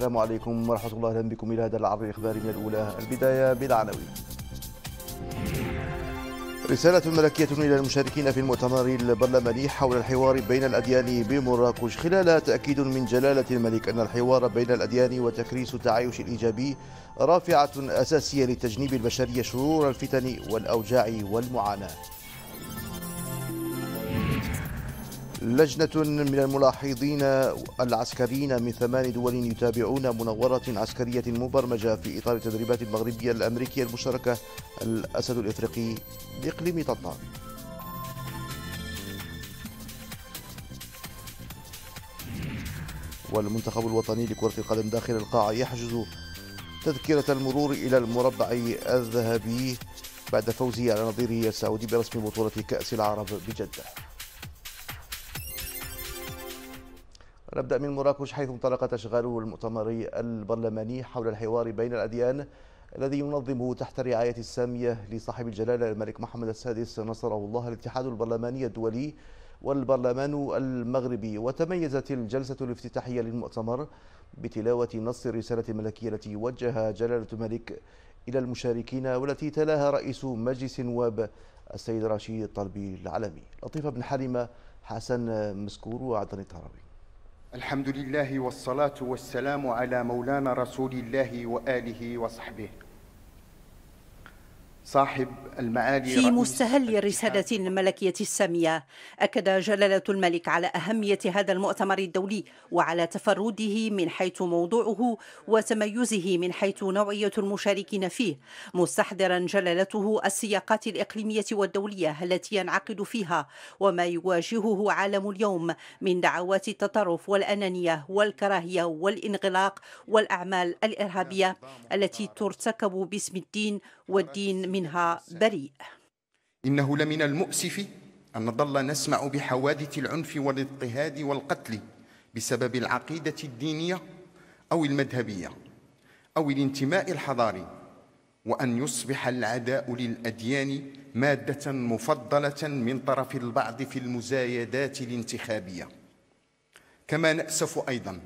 السلام عليكم ورحمة الله أهلا بكم إلى هذا العرض الإخباري من الأولى البداية بالعناوين رسالة ملكية إلى المشاركين في المؤتمر البرلماني حول الحوار بين الأديان بمراكش خلال تأكيد من جلالة الملك أن الحوار بين الأديان وتكريس التعايش الإيجابي رافعة أساسية لتجنيب البشرية شرور الفتن والأوجاع والمعاناة لجنة من الملاحظين العسكريين من ثمان دول يتابعون منورة عسكرية مبرمجة في إطار التدريبات المغربية الأمريكية المشتركة الأسد الإفريقي بإقليم طنطا والمنتخب الوطني لكرة القدم داخل القاعة يحجز تذكرة المرور إلى المربع الذهبي بعد فوزه على نظيره السعودي برسم بطولة كأس العرب بجدة نبدأ من مراكش حيث انطلق تشغيل المؤتمر البرلماني حول الحوار بين الأديان الذي ينظمه تحت رعاية السامية لصاحب الجلالة الملك محمد السادس نصره الله الاتحاد البرلماني الدولي والبرلمان المغربي وتميزت الجلسة الافتتاحية للمؤتمر بتلاوة نص الرسالة الملكية التي وجهها جلالة الملك إلى المشاركين والتي تلاها رئيس مجلس النواب السيد رشيد الطلبي العلمي لطيفة بن حليمة حسن مسكور وعدني الطهراوي الحمد لله والصلاة والسلام على مولانا رسول الله وآله وصحبه صاحب المعالي في مستهل الرسالة الملكية السامية أكد جلالة الملك على أهمية هذا المؤتمر الدولي وعلى تفرده من حيث موضوعه وتميزه من حيث نوعية المشاركين فيه مستحضرا جلالته السياقات الإقليمية والدولية التي ينعقد فيها وما يواجهه عالم اليوم من دعوات التطرف والأنانية والكراهية والإنغلاق والأعمال الإرهابية التي ترتكب باسم الدين والدين منها بريء إنه لمن المؤسف أن نظل نسمع بحوادث العنف والاضطهاد والقتل بسبب العقيدة الدينية أو المذهبية أو الانتماء الحضاري وأن يصبح العداء للأديان مادة مفضلة من طرف البعض في المزايدات الانتخابية كما نأسف أيضا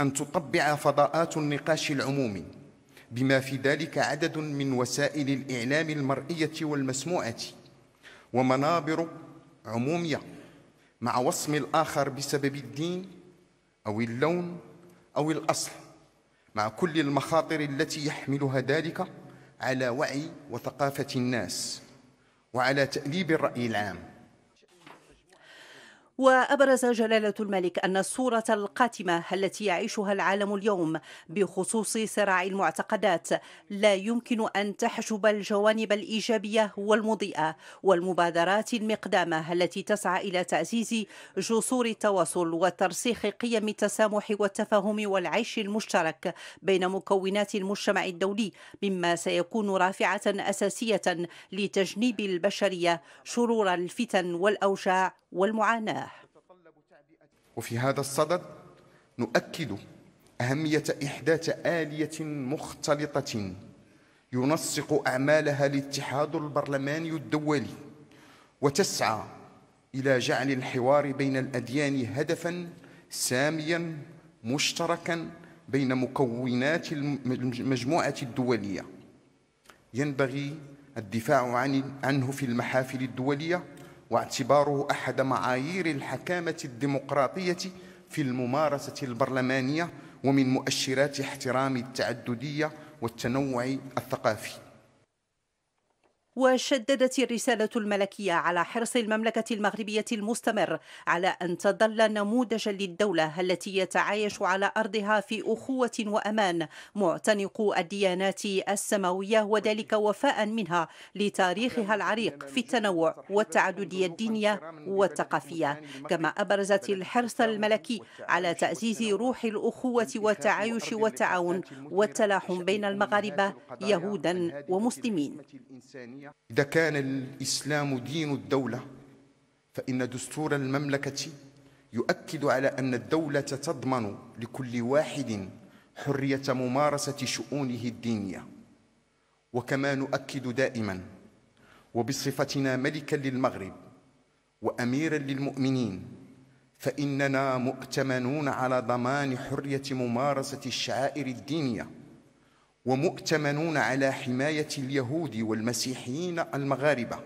أن تطبع فضاءات النقاش العمومي بما في ذلك عدد من وسائل الإعلام المرئية والمسموعة ومنابر عمومية مع وصم الآخر بسبب الدين أو اللون أو الأصل مع كل المخاطر التي يحملها ذلك على وعي وثقافة الناس وعلى تأليب الرأي العام وأبرز جلالة الملك أن الصورة القاتمة التي يعيشها العالم اليوم بخصوص صراع المعتقدات لا يمكن أن تحجب الجوانب الإيجابية والمضيئة والمبادرات المقدامة التي تسعى إلى تعزيز جسور التواصل وترسيخ قيم التسامح والتفاهم والعيش المشترك بين مكونات المجتمع الدولي مما سيكون رافعة أساسية لتجنيب البشرية شرور الفتن والأوجاع والمعاناة وفي هذا الصدد نؤكد أهمية إحداث آلية مختلطة ينسق أعمالها الاتحاد البرلماني الدولي وتسعى إلى جعل الحوار بين الأديان هدفاً سامياً مشتركاً بين مكونات المجموعة الدولية ينبغي الدفاع عنه في المحافل الدولية واعتباره أحد معايير الحكامة الديمقراطية في الممارسة البرلمانية ومن مؤشرات احترام التعددية والتنوع الثقافي وشددت الرسالة الملكية على حرص المملكة المغربية المستمر على أن تظل نموذجا للدولة التي يتعايش على أرضها في أخوة وأمان معتنق الديانات السماوية وذلك وفاء منها لتاريخها العريق في التنوع والتعددية الدينية والثقافية كما أبرزت الحرص الملكي على تعزيز روح الأخوة والتعايش والتعاون والتلاحم بين المغاربة يهودا ومسلمين إذا كان الإسلام دين الدولة فإن دستور المملكة يؤكد على أن الدولة تضمن لكل واحد حرية ممارسة شؤونه الدينية وكما نؤكد دائما وبصفتنا ملكا للمغرب وأميرا للمؤمنين فإننا مؤتمنون على ضمان حرية ممارسة الشعائر الدينية ومؤتمنون على حماية اليهود والمسيحيين المغاربة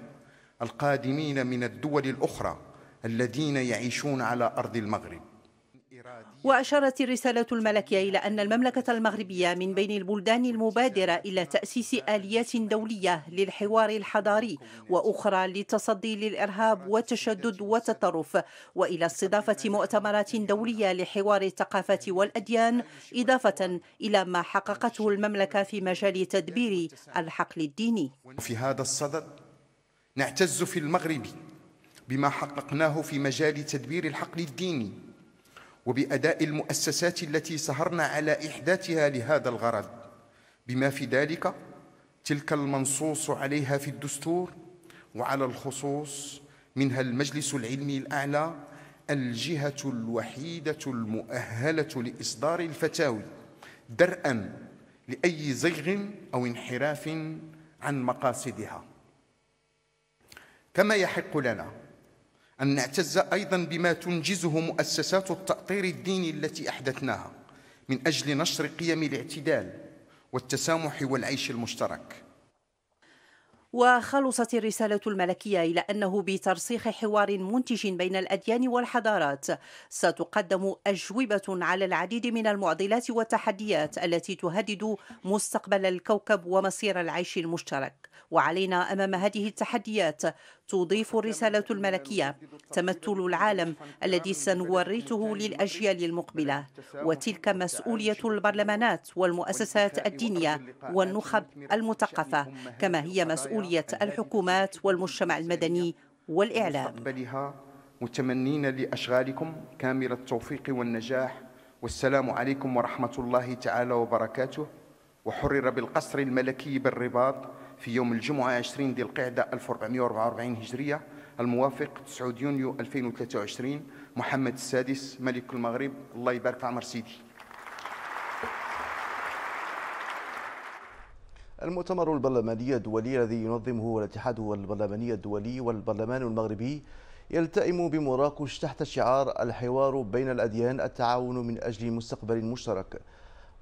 القادمين من الدول الأخرى الذين يعيشون على أرض المغرب وأشارت الرسالة الملكية إلى أن المملكة المغربية من بين البلدان المبادرة إلى تأسيس آليات دولية للحوار الحضاري وأخرى للتصدي للإرهاب والتشدد والتطرف وإلى استضافة مؤتمرات دولية لحوار الثقافة والأديان إضافة إلى ما حققته المملكة في مجال تدبير الحقل الديني في هذا الصدد نعتز في المغرب بما حققناه في مجال تدبير الحقل الديني وبأداء المؤسسات التي سهرنا على إحداثها لهذا الغرض بما في ذلك تلك المنصوص عليها في الدستور وعلى الخصوص منها المجلس العلمي الأعلى الجهة الوحيدة المؤهلة لإصدار الفتاوي درءا لأي زيغ أو انحراف عن مقاصدها كما يحق لنا أن نعتز أيضا بما تنجزه مؤسسات التأطير الديني التي أحدثناها من أجل نشر قيم الاعتدال والتسامح والعيش المشترك وخلصت الرسالة الملكية إلى أنه بترسيخ حوار منتج بين الأديان والحضارات ستقدم أجوبة على العديد من المعضلات والتحديات التي تهدد مستقبل الكوكب ومصير العيش المشترك وعلينا أمام هذه التحديات تضيف الرسالة الملكية تمثل العالم الذي سنورثه للأجيال المقبلة وتلك مسؤولية البرلمانات والمؤسسات الدينية والنخب المثقفة كما هي مسؤولية الحكومات والمجتمع المدني والإعلام متمنين لأشغالكم كامل التوفيق والنجاح والسلام عليكم ورحمة الله تعالى وبركاته وحرر بالقصر الملكي بالرباط في يوم الجمعة 20 ذي القعدة 1444 هجرية الموافق 9 يونيو 2023 محمد السادس ملك المغرب الله يبارك في عمر سيدي المؤتمر البرلماني الدولي الذي ينظمه الاتحاد البرلماني الدولي والبرلمان المغربي يلتئم بمراكش تحت شعار الحوار بين الأديان التعاون من أجل مستقبل مشترك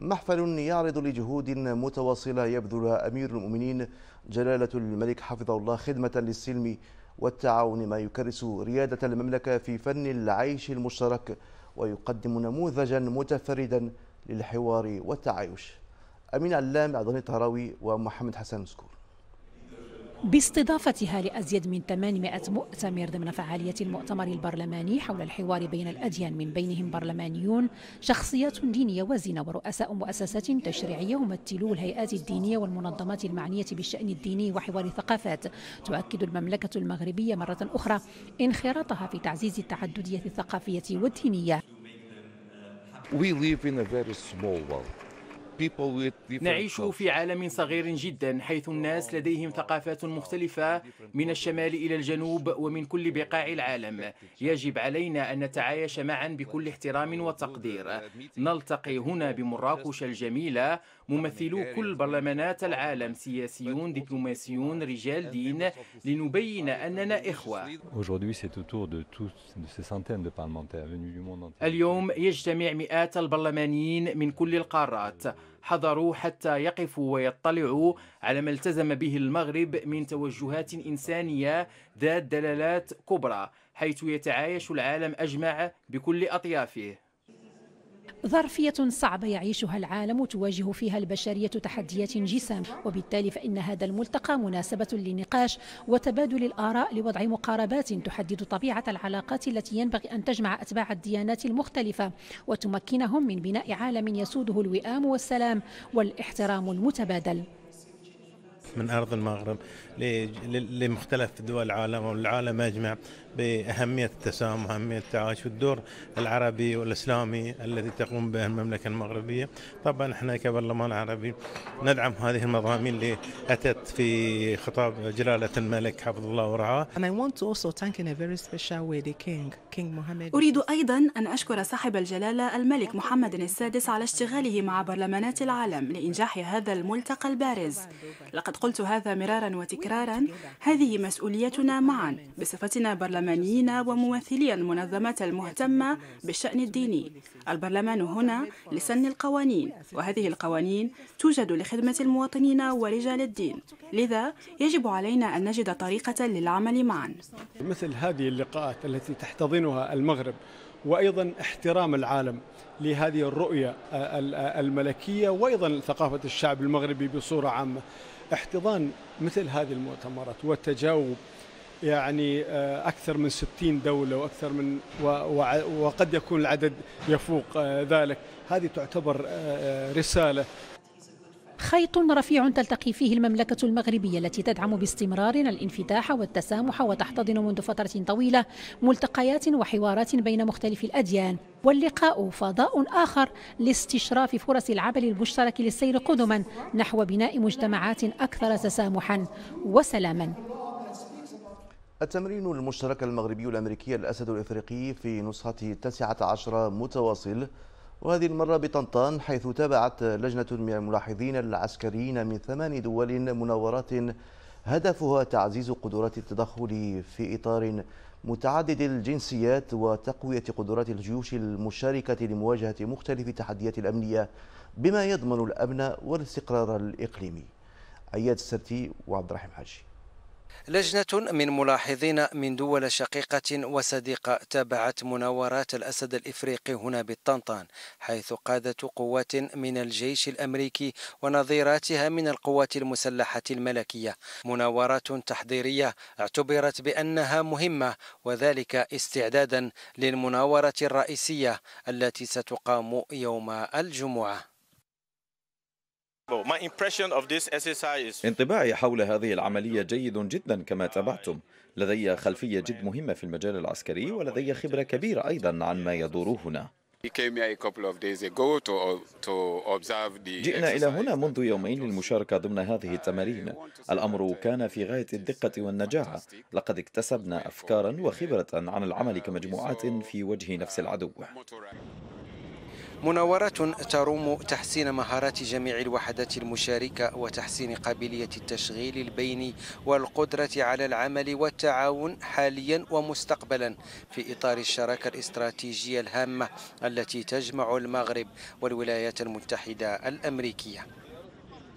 محفل يعرض لجهود متواصلة يبذلها أمير المؤمنين جلالة الملك حفظه الله خدمة للسلم والتعاون ما يكرس ريادة المملكة في فن العيش المشترك ويقدم نموذجا متفردا للحوار والتعايش أمين علام عضني الطهراوي ومحمد حسن سكور باستضافتها لأزيد من 800 مؤتمر ضمن فعالية المؤتمر البرلماني حول الحوار بين الأديان من بينهم برلمانيون شخصيات دينية وزنة ورؤساء مؤسسات تشريعية يمثلوا الهيئات الدينية والمنظمات المعنية بالشأن الديني وحوار الثقافات تؤكد المملكة المغربية مرة أخرى انخراطها في تعزيز التعددية الثقافية والدينية We live in a very small world. نعيش في عالم صغير جدا حيث الناس لديهم ثقافات مختلفة من الشمال إلى الجنوب ومن كل بقاع العالم يجب علينا أن نتعايش معا بكل احترام وتقدير نلتقي هنا بمراكش الجميلة ممثلو كل برلمانات العالم سياسيون دبلوماسيون رجال دين لنبين أننا إخوة اليوم يجتمع مئات البرلمانيين من كل القارات حضروا حتى يقفوا ويطلعوا على ما التزم به المغرب من توجهات إنسانية ذات دلالات كبرى حيث يتعايش العالم أجمع بكل أطيافه ظرفية صعبة يعيشها العالم تواجه فيها البشرية تحديات جسام وبالتالي فإن هذا الملتقى مناسبة للنقاش وتبادل الآراء لوضع مقاربات تحدد طبيعة العلاقات التي ينبغي أن تجمع أتباع الديانات المختلفة وتمكنهم من بناء عالم يسوده الوئام والسلام والاحترام المتبادل من أرض المغرب لمختلف دول العالم والعالم أجمع باهميه التسامح واهميه التعايش والدور العربي والاسلامي الذي تقوم به المملكه المغربيه طبعا احنا كبرلمان عربي ندعم هذه المضامين اللي اتت في خطاب جلاله الملك حفظ الله ورعاه اريد ايضا ان اشكر صاحب الجلاله الملك محمد السادس على اشتغاله مع برلمانات العالم لانجاح هذا الملتقى البارز لقد قلت هذا مرارا وتكرارا هذه مسؤوليتنا معا بصفتنا برلمان البرلمانيين وممثلي المنظمات المهتمة بالشأن الديني البرلمان هنا لسن القوانين وهذه القوانين توجد لخدمة المواطنين ورجال الدين لذا يجب علينا أن نجد طريقة للعمل معا مثل هذه اللقاءات التي تحتضنها المغرب وايضا احترام العالم لهذه الرؤيه الملكيه وايضا ثقافه الشعب المغربي بصوره عامه احتضان مثل هذه المؤتمرات والتجاوب يعني آه، أكثر من 60 دولة وأكثر من وقد يكون العدد يفوق آه، ذلك هذه تعتبر آه، رسالة خيط رفيع تلتقي فيه المملكة المغربية التي تدعم باستمرار الانفتاح والتسامح وتحتضن منذ فترة طويلة ملتقيات وحوارات بين مختلف الأديان واللقاء فضاء آخر لاستشراف فرص العمل المشترك للسير قدما نحو بناء مجتمعات أكثر تسامحا وسلاما التمرين المشترك المغربي الأمريكي الأسد الإفريقي في نسخة 19 متواصل وهذه المرة بطنطان حيث تابعت لجنة من الملاحظين العسكريين من ثمان دول مناورات هدفها تعزيز قدرات التدخل في إطار متعدد الجنسيات وتقوية قدرات الجيوش المشاركة لمواجهة مختلف التحديات الأمنية بما يضمن الأمن والاستقرار الإقليمي عياد السرتي وعبد الرحيم حاجي لجنة من ملاحظين من دول شقيقة وصديقة تابعت مناورات الأسد الإفريقي هنا بالطنطان حيث قادة قوات من الجيش الأمريكي ونظيراتها من القوات المسلحة الملكية مناورات تحضيرية اعتبرت بأنها مهمة وذلك استعدادا للمناورة الرئيسية التي ستقام يوم الجمعة انطباعي حول هذه العملية جيد جدا كما تابعتم لدي خلفية جد مهمة في المجال العسكري ولدي خبرة كبيرة أيضا عن ما يدور هنا جئنا إلى هنا منذ يومين للمشاركة ضمن هذه التمارين الأمر uh, كان في غاية الدقة والنجاعة لقد اكتسبنا أفكارا وخبرة عن العمل uh, كمجموعات في وجه نفس العدو مناورات تروم تحسين مهارات جميع الوحدات المشاركة وتحسين قابلية التشغيل البيني والقدرة على العمل والتعاون حاليا ومستقبلا في إطار الشراكة الاستراتيجية الهامة التي تجمع المغرب والولايات المتحدة الأمريكية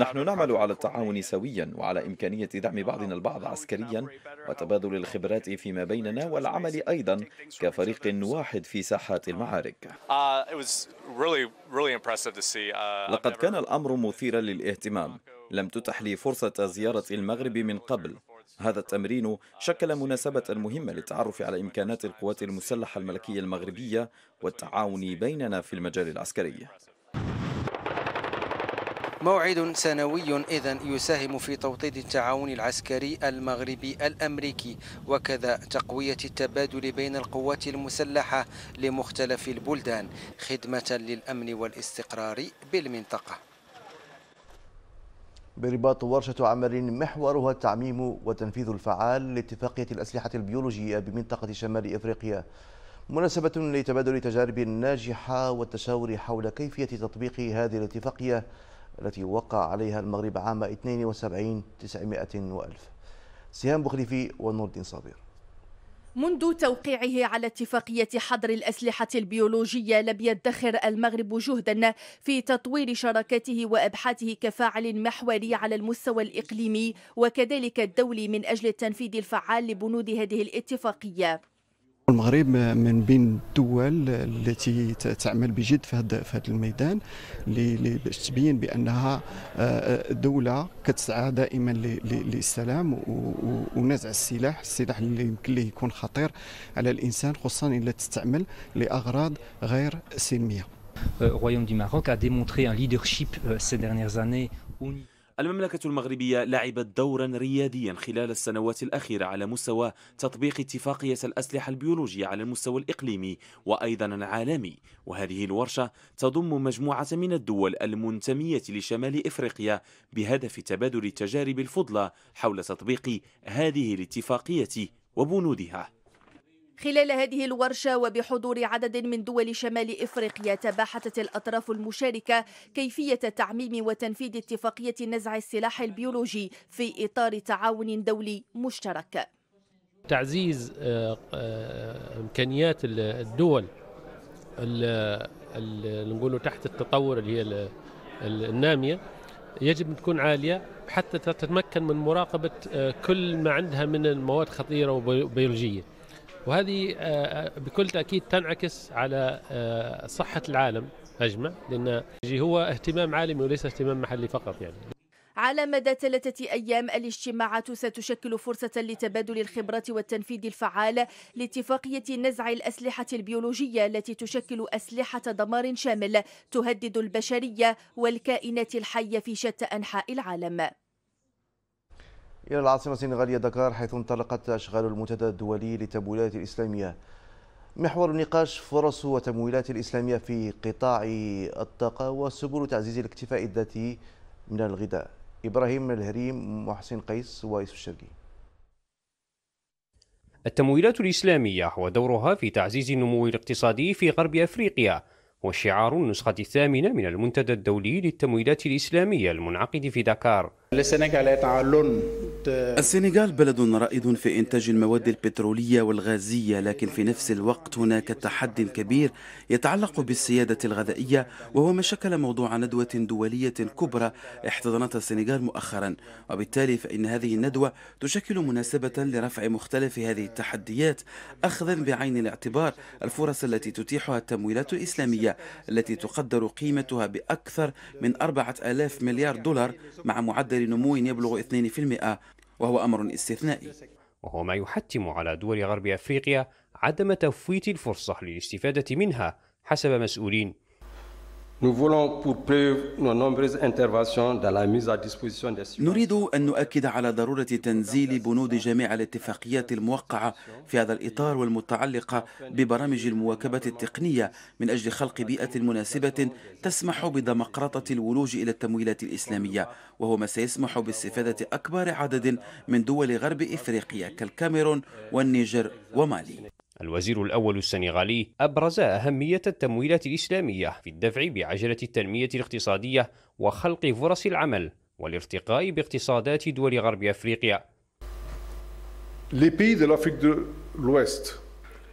نحن نعمل على التعاون سويا وعلى إمكانية دعم بعضنا البعض عسكريا وتبادل الخبرات فيما بيننا والعمل أيضا كفريق واحد في ساحات المعارك uh, uh, لقد كان الأمر مثيرا للاهتمام لم تتح لي فرصة زيارة المغرب من قبل هذا التمرين شكل مناسبة مهمة للتعرف على إمكانات القوات المسلحة الملكية المغربية والتعاون بيننا في المجال العسكري موعد سنوي إذا يساهم في توطيد التعاون العسكري المغربي الأمريكي وكذا تقوية التبادل بين القوات المسلحة لمختلف البلدان خدمة للأمن والاستقرار بالمنطقة برباط ورشة عمل محورها التعميم وتنفيذ الفعال لاتفاقية الأسلحة البيولوجية بمنطقة شمال إفريقيا مناسبة لتبادل تجارب ناجحة والتشاور حول كيفية تطبيق هذه الاتفاقية التي وقع عليها المغرب عام 72 900 وألف سهام بخليفي ونور الدين صابر منذ توقيعه على اتفاقية حظر الأسلحة البيولوجية لم يدخر المغرب جهدا في تطوير شراكاته وأبحاثه كفاعل محوري على المستوى الإقليمي وكذلك الدولي من أجل التنفيذ الفعال لبنود هذه الاتفاقية المغرب من بين الدول التي تعمل بجد في هذا الميدان اللي الميدان باش تبين بانها آه، دوله كتسعى دائما للسلام ونزع السلاح السلاح اللي يمكن ليه يكون خطير على الانسان خصوصا الا تستعمل لاغراض غير سلميه. Le euh, royaume du Maroc a démontré un leadership euh, ces dernières années المملكة المغربية لعبت دورا رياديا خلال السنوات الأخيرة على مستوى تطبيق اتفاقية الأسلحة البيولوجية على المستوى الإقليمي وأيضا العالمي وهذه الورشة تضم مجموعة من الدول المنتمية لشمال إفريقيا بهدف تبادل التجارب الفضلى حول تطبيق هذه الاتفاقية وبنودها خلال هذه الورشة وبحضور عدد من دول شمال إفريقيا تباحثت الأطراف المشاركة كيفية تعميم وتنفيذ اتفاقية نزع السلاح البيولوجي في إطار تعاون دولي مشترك تعزيز آه، آه، إمكانيات الدول اللي نقوله تحت التطور اللي هي النامية يجب أن تكون عالية حتى تتمكن من مراقبة آه، كل ما عندها من المواد خطيرة وبيولوجية وهذه آه، آه، بكل تاكيد تنعكس على آه، صحه العالم اجمع لان هو اهتمام عالمي وليس اهتمام محلي فقط يعني على مدى ثلاثة أيام الاجتماعات ستشكل فرصة لتبادل الخبرات والتنفيذ الفعال لاتفاقية نزع الأسلحة البيولوجية التي تشكل أسلحة دمار شامل تهدد البشرية والكائنات الحية في شتى أنحاء العالم إلى العاصمة السنغالية دكار حيث انطلقت أشغال المنتدى الدولي للتمويلات الإسلامية محور النقاش فرص وتمويلات الإسلامية في قطاع الطاقة وسبل تعزيز الاكتفاء الذاتي من الغذاء إبراهيم الهريم محسن قيس وايس الشرقي التمويلات الإسلامية ودورها في تعزيز النمو الاقتصادي في غرب أفريقيا وشعار النسخة الثامنة من المنتدى الدولي للتمويلات الإسلامية المنعقد في دكار السنغال بلد رائد في إنتاج المواد البترولية والغازية لكن في نفس الوقت هناك تحدي كبير يتعلق بالسيادة الغذائية وهو ما شكل موضوع ندوة دولية كبرى احتضنتها السنغال مؤخرا وبالتالي فإن هذه الندوة تشكل مناسبة لرفع مختلف هذه التحديات أخذا بعين الاعتبار الفرص التي تتيحها التمويلات الإسلامية التي تقدر قيمتها بأكثر من 4000 مليار دولار مع معدل بمقدار نمو يبلغ 2% وهو أمر استثنائي وهو ما يحتم على دول غرب أفريقيا عدم تفويت الفرصة للاستفادة منها حسب مسؤولين نريد أن نؤكد على ضرورة تنزيل بنود جميع الاتفاقيات الموقعة في هذا الإطار والمتعلقة ببرامج المواكبة التقنية من أجل خلق بيئة مناسبة تسمح بدمقراطة الولوج إلى التمويلات الإسلامية وهو ما سيسمح باستفادة أكبر عدد من دول غرب إفريقيا كالكاميرون والنيجر ومالي الوزير الأول السنغالي أبرز أهمية التمويلات الإسلامية في الدفع بعجلة التنمية الاقتصادية وخلق فرص العمل والارتقاء باقتصادات دول غرب أفريقيا. Les pays de l'Afrique de l'Ouest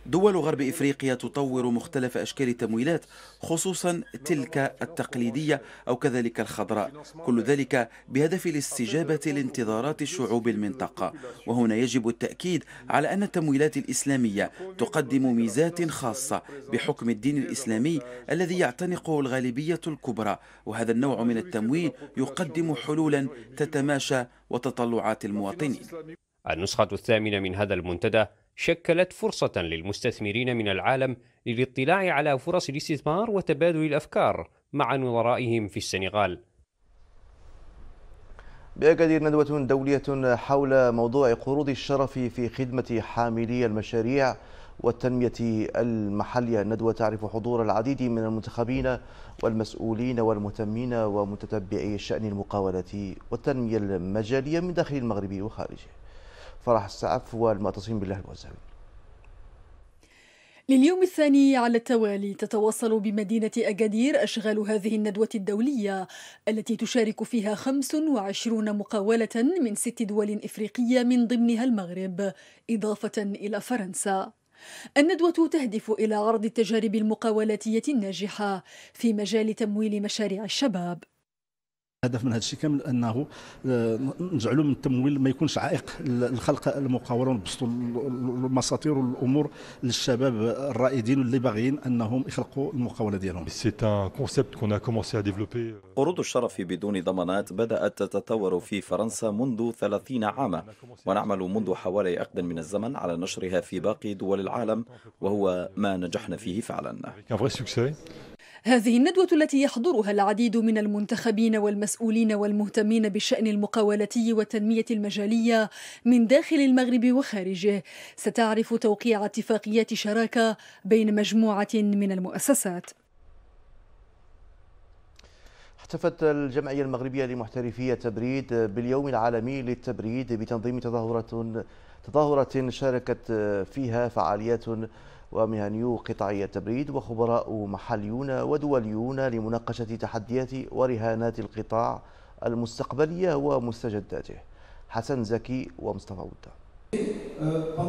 دول غرب إفريقيا تطور مختلف أشكال التمويلات خصوصا تلك التقليدية أو كذلك الخضراء كل ذلك بهدف الاستجابة لانتظارات شعوب المنطقة وهنا يجب التأكيد على أن التمويلات الإسلامية تقدم ميزات خاصة بحكم الدين الإسلامي الذي يعتنقه الغالبية الكبرى وهذا النوع من التمويل يقدم حلولا تتماشى وتطلعات المواطنين النسخة الثامنة من هذا المنتدى شكلت فرصة للمستثمرين من العالم للاطلاع على فرص الاستثمار وتبادل الأفكار مع نظرائهم في السنغال. بأكادير ندوة دولية حول موضوع قروض الشرف في خدمة حاملي المشاريع والتنمية المحلية الندوة تعرف حضور العديد من المنتخبين والمسؤولين والمهتمين ومتتبعي شأن المقاولة والتنمية المجالية من داخل المغرب وخارجه فرح السعف والمعتصمين بالله الوزاوي لليوم الثاني على التوالي تتواصل بمدينة أكادير أشغال هذه الندوة الدولية التي تشارك فيها 25 مقاولة من ست دول إفريقية من ضمنها المغرب إضافة إلى فرنسا الندوة تهدف إلى عرض التجارب المقاولاتية الناجحة في مجال تمويل مشاريع الشباب الهدف من هذا الشيء كامل انه آه، نجعلوا من التمويل ما يكونش عائق لخلق المقاوله ونبسطوا المساطير والامور للشباب الرائدين اللي باغيين انهم يخلقوا المقاوله ديالهم. C'est ان كونسيبت كون كومونسي ا ديفلوبي قروض الشرف بدون ضمانات بدات تتطور في فرنسا منذ 30 عاما ونعمل منذ حوالي عقد من الزمن على نشرها في باقي دول العالم وهو ما نجحنا فيه فعلا. هذه الندوة التي يحضرها العديد من المنتخبين والمسؤولين والمهتمين بالشأن المقاولتي والتنمية المجالية من داخل المغرب وخارجه ستعرف توقيع اتفاقيات شراكة بين مجموعة من المؤسسات احتفت الجمعية المغربية لمحترفي التبريد باليوم العالمي للتبريد بتنظيم تظاهرة تظاهرة شاركت فيها فعاليات ومهنيو قطاعي التبريد وخبراء محليون ودوليون لمناقشة تحديات ورهانات القطاع المستقبلية ومستجداته حسن زكي ومصطفى وده euh,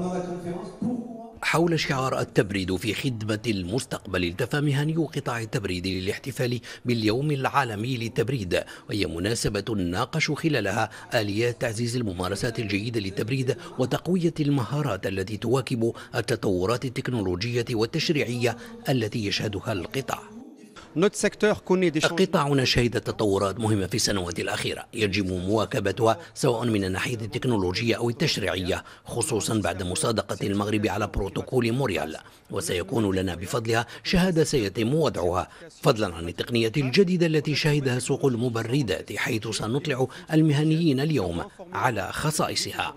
حول شعار التبريد في خدمة المستقبل التفى مهنيو قطاع التبريد للاحتفال باليوم العالمي للتبريد وهي مناسبة ناقش خلالها آليات تعزيز الممارسات الجيدة للتبريد وتقوية المهارات التي تواكب التطورات التكنولوجية والتشريعية التي يشهدها القطاع قطاعنا شهد تطورات مهمة في السنوات الأخيرة يجب مواكبتها سواء من الناحية التكنولوجية أو التشريعية خصوصا بعد مصادقة المغرب على بروتوكول موريال وسيكون لنا بفضلها شهادة سيتم وضعها فضلا عن التقنية الجديدة التي شهدها سوق المبردات حيث سنطلع المهنيين اليوم على خصائصها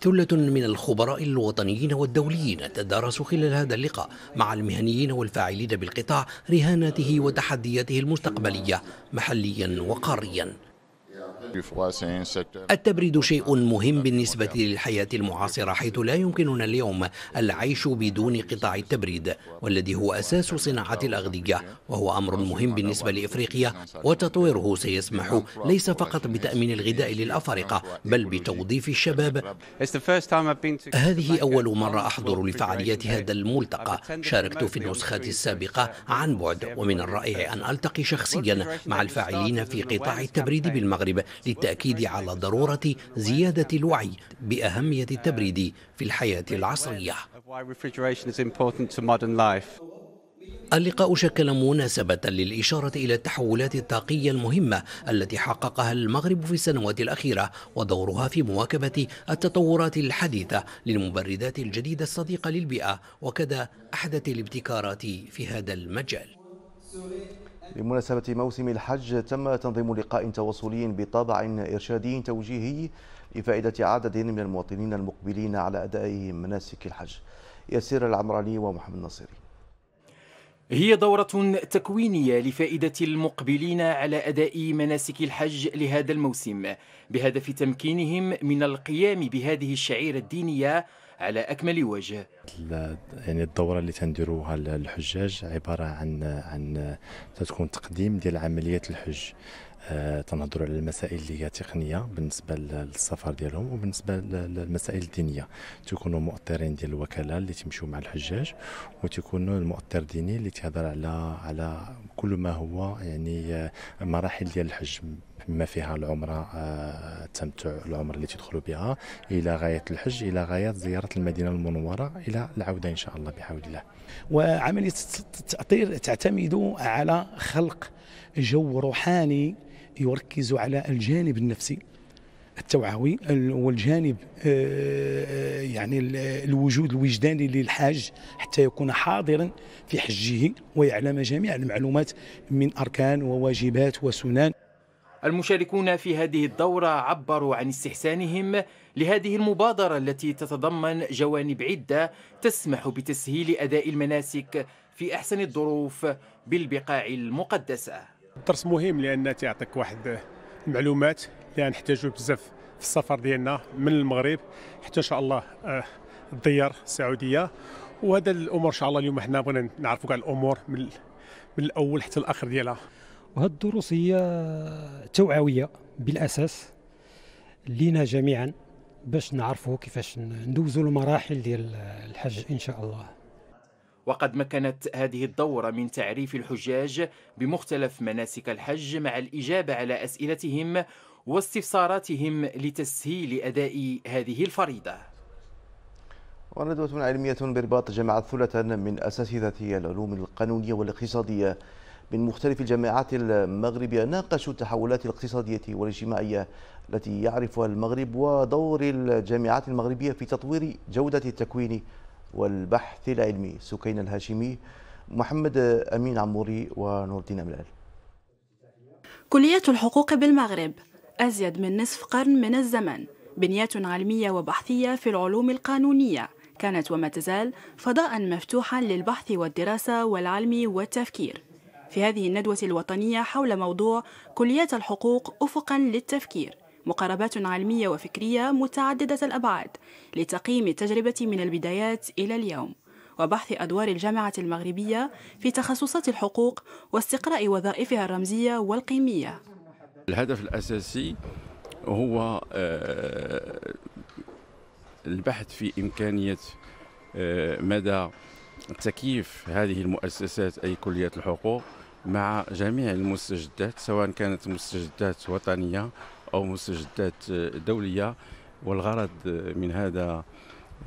ثلة من الخبراء الوطنيين والدوليين تدارسوا خلال هذا اللقاء مع المهنيين والفاعلين بالقطاع رهاناته وتحدياته المستقبلية محليا وقاريا التبريد شيء مهم بالنسبة للحياة المعاصرة حيث لا يمكننا اليوم العيش بدون قطاع التبريد والذي هو أساس صناعة الأغذية وهو أمر مهم بالنسبة لإفريقيا وتطويره سيسمح ليس فقط بتأمين الغذاء للأفارقة بل بتوظيف الشباب هذه أول مرة أحضر لفعاليات هذا الملتقى شاركت في النسخات السابقة عن بعد ومن الرائع أن ألتقي شخصيا مع الفاعلين في قطاع التبريد بالمغرب للتأكيد على ضرورة زيادة الوعي بأهمية التبريد في الحياة العصرية اللقاء شكل مناسبة للإشارة إلى التحولات الطاقية المهمة التي حققها المغرب في السنوات الأخيرة ودورها في مواكبة التطورات الحديثة للمبردات الجديدة الصديقة للبيئة وكذا أحدث الابتكارات في هذا المجال. بمناسبة موسم الحج تم تنظيم لقاء تواصلي بطابع إرشادي توجيهي لفائدة عدد من المواطنين المقبلين على أداء مناسك الحج يسير العمراني ومحمد نصيري هي دورة تكوينية لفائدة المقبلين على أداء مناسك الحج لهذا الموسم بهدف تمكينهم من القيام بهذه الشعيرة الدينية على أكمل وجه يعني الدورة اللي تنديروها للحجاج عبارة عن عن تتكون تقديم ديال عملية الحج آه، تنهضروا على المسائل اللي هي تقنيه بالنسبه للسفر ديالهم وبالنسبه للمسائل الدينيه تكونوا مؤطرين ديال الوكاله اللي تمشيو مع الحجاج وتكونوا المؤطر الديني اللي تيهضر على على كل ما هو يعني آه، مراحل ديال الحج بما فيها العمرة التمتع آه، العمرة اللي تدخلوا بها إلى غاية الحج إلى غاية زيارة المدينة المنورة إلى العودة إن شاء الله بحول الله وعملية التأطير تعتمد على خلق جو روحاني يركز على الجانب النفسي التوعوي والجانب آه، آه، يعني الوجود الوجداني للحاج حتى يكون حاضرا في حجه ويعلم جميع المعلومات من اركان وواجبات وسنن المشاركون في هذه الدورة عبروا عن استحسانهم لهذه المبادرة التي تتضمن جوانب عدة تسمح بتسهيل أداء المناسك في أحسن الظروف بالبقاع المقدسة الدرس مهم لأن تعطيك واحد المعلومات اللي نحتاجو بزاف في السفر ديالنا من المغرب حتى إن شاء الله آه، الديار السعودية وهذا الأمور إن شاء الله اليوم حنا بغينا نعرفوا كاع الأمور من من الأول حتى الآخر ديالها وهذه الدروس هي توعويه بالاساس لينا جميعا باش نعرفوا كيفاش ندوزوا المراحل ديال الحج ان شاء الله وقد مكنت هذه الدورة من تعريف الحجاج بمختلف مناسك الحج مع الإجابة على أسئلتهم واستفساراتهم لتسهيل أداء هذه الفريضة وندوة علمية برباط جمعت ثلثا من أساتذة العلوم القانونية والاقتصادية من مختلف الجامعات المغربية ناقشوا التحولات الاقتصادية والاجتماعية التي يعرفها المغرب ودور الجامعات المغربية في تطوير جودة التكوين والبحث العلمي سكين الهاشمي محمد أمين عموري ونور الدين أملال كلية الحقوق بالمغرب أزيد من نصف قرن من الزمن بنيات علمية وبحثية في العلوم القانونية كانت وما تزال فضاء مفتوحا للبحث والدراسة والعلم والتفكير في هذه الندوة الوطنية حول موضوع كليات الحقوق أفقا للتفكير مقاربات علمية وفكرية متعددة الأبعاد لتقييم التجربة من البدايات إلى اليوم وبحث أدوار الجامعة المغربية في تخصصات الحقوق واستقراء وظائفها الرمزية والقيمية الهدف الأساسي هو آه، البحث في إمكانية آه، مدى تكييف هذه المؤسسات أي كليات الحقوق مع جميع المستجدات سواء كانت مستجدات وطنيه او مستجدات آه، دوليه والغرض آه، من هذا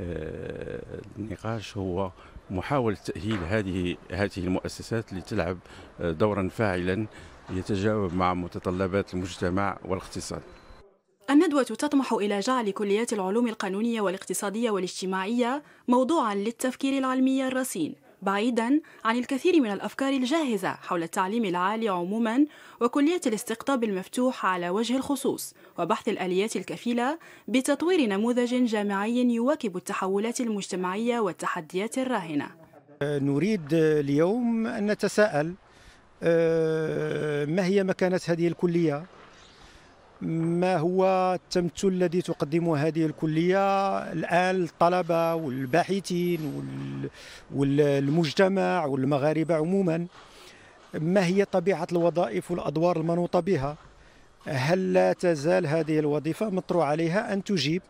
آه، النقاش هو محاولة تأهيل هذه هذه المؤسسات لتلعب دورا فاعلا يتجاوب مع متطلبات المجتمع والاقتصاد الندوة تطمح إلى جعل كليات العلوم القانونية والاقتصادية والاجتماعية موضوعا للتفكير العلمي الرصين بعيدا عن الكثير من الأفكار الجاهزة حول التعليم العالي عموما وكلية الاستقطاب المفتوح على وجه الخصوص وبحث الآليات الكفيلة بتطوير نموذج جامعي يواكب التحولات المجتمعية والتحديات الراهنة نريد اليوم أن نتساءل آه، ما هي مكانة هذه الكلية ما هو التمثل الذي تقدمه هذه الكلية الآن للطلبة والباحثين والمجتمع والمغاربة عموما ما هي طبيعة الوظائف والأدوار المنوطة بها هل لا تزال هذه الوظيفة مطروح عليها أن تجيب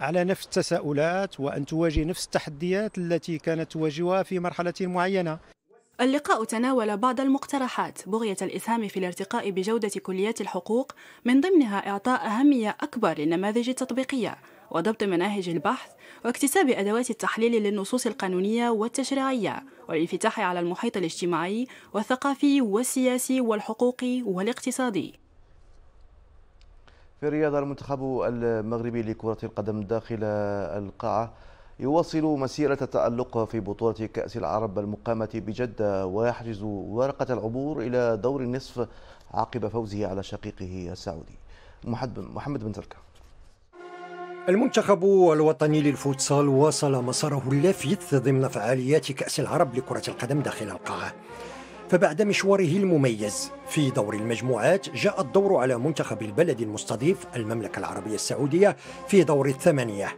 على نفس التساؤلات وأن تواجه نفس التحديات التي كانت تواجهها في مرحلة معينة اللقاء تناول بعض المقترحات بغية الإسهام في الارتقاء بجودة كليات الحقوق من ضمنها إعطاء أهمية أكبر للنماذج التطبيقية وضبط مناهج البحث واكتساب أدوات التحليل للنصوص القانونية والتشريعية والانفتاح على المحيط الاجتماعي والثقافي والسياسي والحقوقي والاقتصادي في الرياضة المنتخب المغربي لكرة القدم داخل القاعة يواصل مسيرة التألق في بطولة كأس العرب المقامة بجدة ويحجز ورقة العبور إلى دور النصف عقب فوزه على شقيقه السعودي محمد بن تركه المنتخب الوطني للفوتسال واصل مساره اللافت ضمن فعاليات كأس العرب لكرة القدم داخل القاعة فبعد مشواره المميز في دور المجموعات جاء الدور على منتخب البلد المستضيف المملكة العربية السعودية في دور الثمانية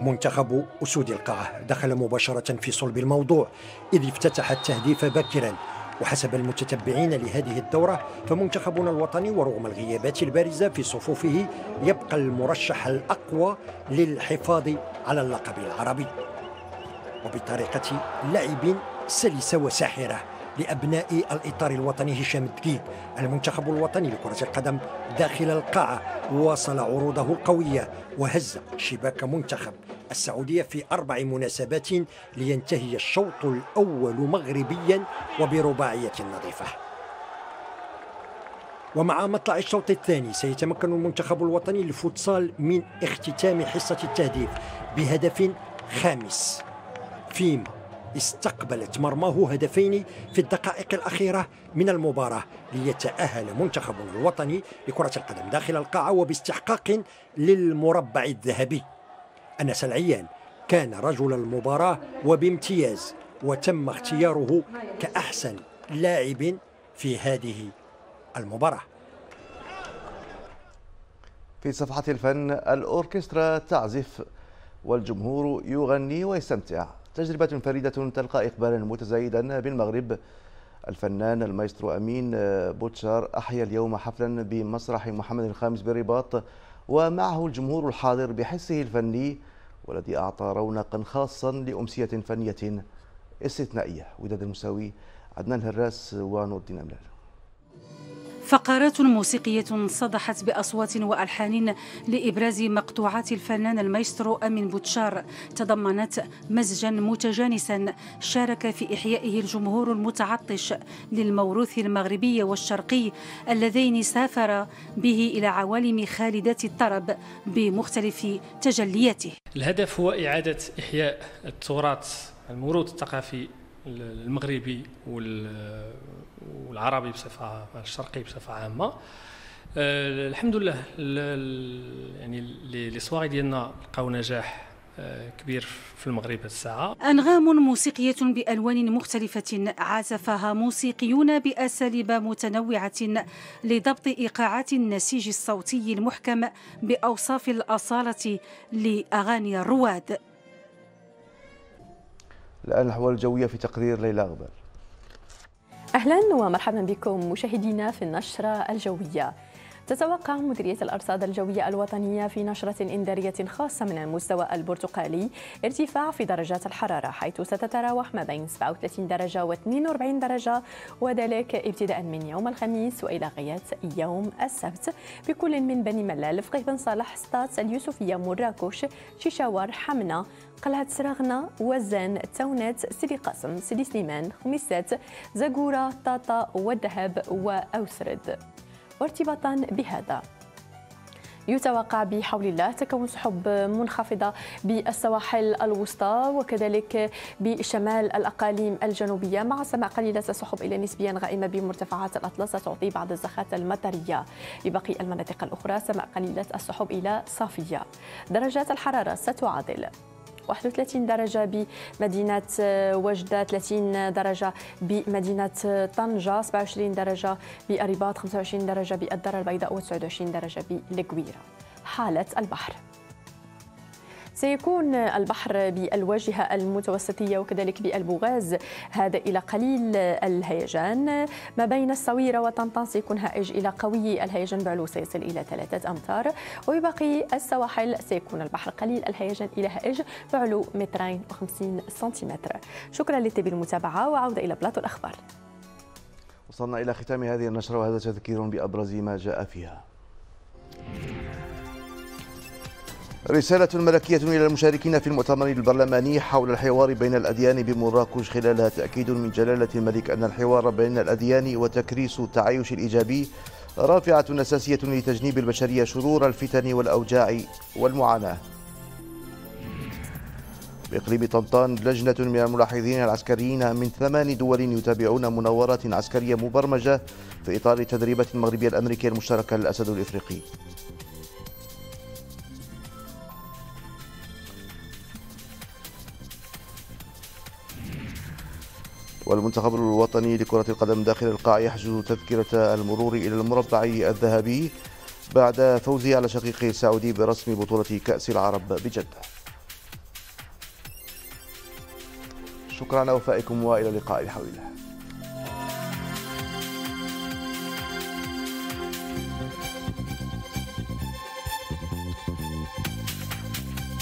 منتخب أسود القاعة دخل مباشرة في صلب الموضوع إذ افتتح التهديف باكرا وحسب المتتبعين لهذه الدورة فمنتخبنا الوطني ورغم الغيابات البارزة في صفوفه يبقى المرشح الأقوى للحفاظ على اللقب العربي وبطريقة لعب سلسة وساحرة لأبناء الإطار الوطني هشام الدقيق المنتخب الوطني لكرة القدم داخل القاعة واصل عروضه القوية وهز شباك منتخب السعودية في أربع مناسبات لينتهي الشوط الأول مغربيا وبرباعية نظيفة ومع مطلع الشوط الثاني سيتمكن المنتخب الوطني للفوتسال من اختتام حصة التهديف بهدف خامس فيما استقبلت مرماه هدفين في الدقائق الأخيرة من المباراة ليتأهل منتخب الوطني لكرة القدم داخل القاعة وباستحقاق للمربع الذهبي أنس العيان كان رجل المباراة وبامتياز وتم اختياره كأحسن لاعب في هذه المباراة في صفحة الفن الأوركسترا تعزف والجمهور يغني ويستمتع تجربة فريدة تلقى إقبالا متزايدا بالمغرب الفنان المايسترو أمين بوتشار أحيا اليوم حفلا بمسرح محمد الخامس بالرباط ومعه الجمهور الحاضر بحسه الفني والذي أعطى رونقا خاصا لأمسية فنية استثنائية وداد المساوي عدنان هراس ونور الدين أملال فقرات موسيقية صدحت بأصوات وألحان لإبراز مقطوعات الفنان المايسترو أمين بوتشار تضمنت مزجا متجانسا شارك في إحيائه الجمهور المتعطش للموروث المغربي والشرقي اللذين سافر به إلى عوالم خالدات الطرب بمختلف تجلياته الهدف هو إعادة إحياء التراث الموروث الثقافي المغربي والعربي بصفه الشرقي بصفه عامه أه الحمد لله يعني لي سواري ديالنا لقاو نجاح آه، كبير في المغرب الساعة أنغام موسيقية بألوان مختلفة عزفها موسيقيون بأساليب متنوعة لضبط إيقاعات النسيج الصوتي المحكم بأوصاف الأصالة لأغاني الرواد الآن الأحوال الجوية في تقرير ليلى أغبال أهلا ومرحبا بكم مشاهدينا في النشرة الجوية تتوقع مديرية الأرصاد الجوية الوطنية في نشرة إنذارية خاصة من المستوى البرتقالي ارتفاع في درجات الحرارة حيث ستتراوح ما بين 37 درجة و 42 درجة وذلك ابتداء من يوم الخميس وإلى غاية يوم السبت بكل من بني ملال فقيه بن صالح سطات اليوسفية مراكش شيشاور حمنا قلعة سراغنا وزان تونات سيدي قاسم سيدي سليمان خميسات زاكورة طاطا والذهب وأوسرد وارتباطا بهذا يتوقع بحول الله تكون سحب منخفضة بالسواحل الوسطى وكذلك بشمال الأقاليم الجنوبية مع سماء قليلة سحب إلى نسبيا غائمة بمرتفعات الأطلس ستعطي بعض الزخات المطرية لباقي المناطق الأخرى سماء قليلة السحب إلى صافية درجات الحرارة ستعادل 31 درجة بمدينة آه، وجدة 30 درجة بمدينة آه، طنجة 27 درجة بأرباط 25 درجة بالدار البيضاء و 29 درجة بالقويرة حالة البحر سيكون البحر بالواجهة المتوسطية وكذلك بالبوغاز هذا إلى قليل الهيجان ما بين الصويرة وطنطا سيكون هائج إلى قوي الهيجان بعلو سيصل إلى ثلاثة أمتار ويبقي السواحل سيكون البحر قليل الهيجان إلى هائج بعلو مترين وخمسين سنتيمتر شكرا لطيب المتابعة وعودة إلى بلاط الأخبار وصلنا إلى ختام هذه النشرة وهذا تذكير بأبرز ما جاء فيها رسالة ملكية إلى المشاركين في المؤتمر البرلماني حول الحوار بين الأديان بمراكش خلالها تأكيد من جلالة الملك أن الحوار بين الأديان وتكريس التعايش الإيجابي رافعة أساسية لتجنيب البشرية شرور الفتن والأوجاع والمعاناة بإقليم طنطان لجنة من الملاحظين العسكريين من ثمان دول يتابعون مناورات عسكرية مبرمجة في إطار تدريبات المغربية الأمريكية المشتركة للأسد الإفريقي والمنتخب الوطني لكرة القدم داخل القاع يحجز تذكرة المرور إلى المربع الذهبي بعد فوزه على شقيقه السعودي برسم بطولة كأس العرب بجدة شكرا وفائكم وإلى اللقاء بحول الله